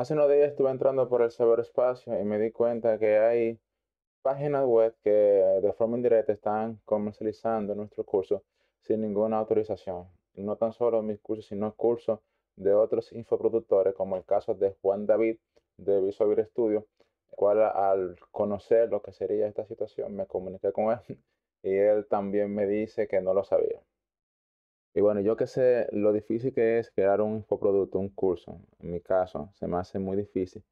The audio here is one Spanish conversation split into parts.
Hace unos días estuve entrando por el ciberespacio y me di cuenta que hay páginas web que de forma indirecta están comercializando nuestro curso sin ninguna autorización. No tan solo mis cursos, sino cursos de otros infoproductores, como el caso de Juan David de Visual Studio, cual al conocer lo que sería esta situación me comuniqué con él y él también me dice que no lo sabía. Y bueno, yo que sé lo difícil que es crear un co-producto un curso. En mi caso, se me hace muy difícil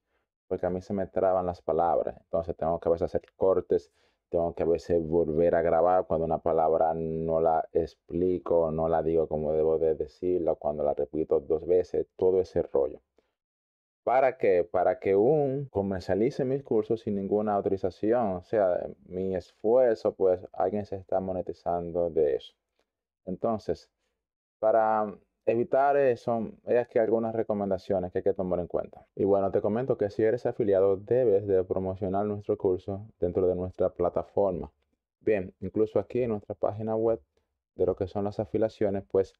porque a mí se me traban las palabras. Entonces tengo que a veces hacer cortes, tengo que a veces volver a grabar cuando una palabra no la explico, no la digo como debo de decirla, cuando la repito dos veces, todo ese rollo. ¿Para qué? Para que un comercialice mis cursos sin ninguna autorización. O sea, mi esfuerzo, pues alguien se está monetizando de eso. Entonces, para evitar eso, hay aquí algunas recomendaciones que hay que tomar en cuenta. Y bueno, te comento que si eres afiliado, debes de promocionar nuestro curso dentro de nuestra plataforma. Bien, incluso aquí en nuestra página web de lo que son las afiliaciones, pues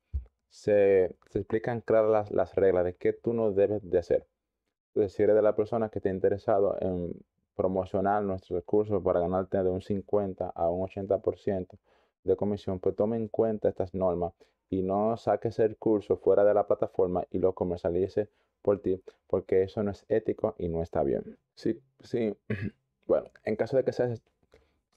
se, explican claras las, reglas de qué tú no debes de hacer. si eres de la persona que te ha interesado en promocionar nuestro curso para ganarte de un 50 a un 80%, de comisión, pues tome en cuenta estas normas y no saques el curso fuera de la plataforma y lo comercialice por ti, porque eso no es ético y no está bien. Sí, sí. Bueno, en caso de que seas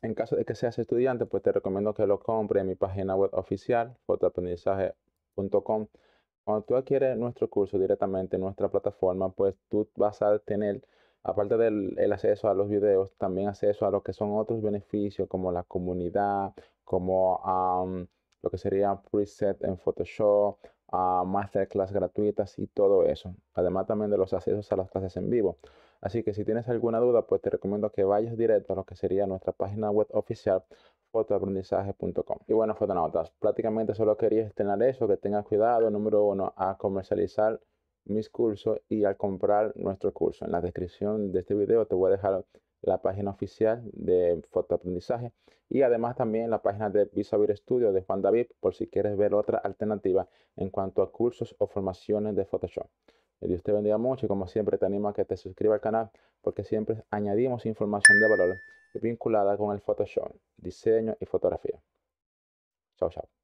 en caso de que seas estudiante, pues te recomiendo que lo compre en mi página web oficial, fotoaprendizaje.com. Cuando tú adquieres nuestro curso directamente en nuestra plataforma, pues tú vas a tener aparte del acceso a los videos, también acceso a lo que son otros beneficios como la comunidad, como lo que sería preset en Photoshop, ah, masterclass gratuitas y todo eso. Además también de los accesos a las clases en vivo. Así que si tienes alguna duda, pues te recomiendo que vayas directo a lo que sería nuestra página web oficial fotoaprendizaje.com. Y bueno, fotonautas, prácticamente solo quería estrenar eso, que tengas cuidado, número uno, a comercializar mis cursos y al comprar nuestro curso. En la descripción de este video te voy a dejar la página oficial de fotoaprendizaje y además también la página de Visavir Studio de Juan David por si quieres ver otra alternativa en cuanto a cursos o formaciones de Photoshop. Dios te bendiga mucho y como siempre te animo a que te suscribas al canal porque siempre añadimos información de valor vinculada con el Photoshop, diseño y fotografía. Chao, chao.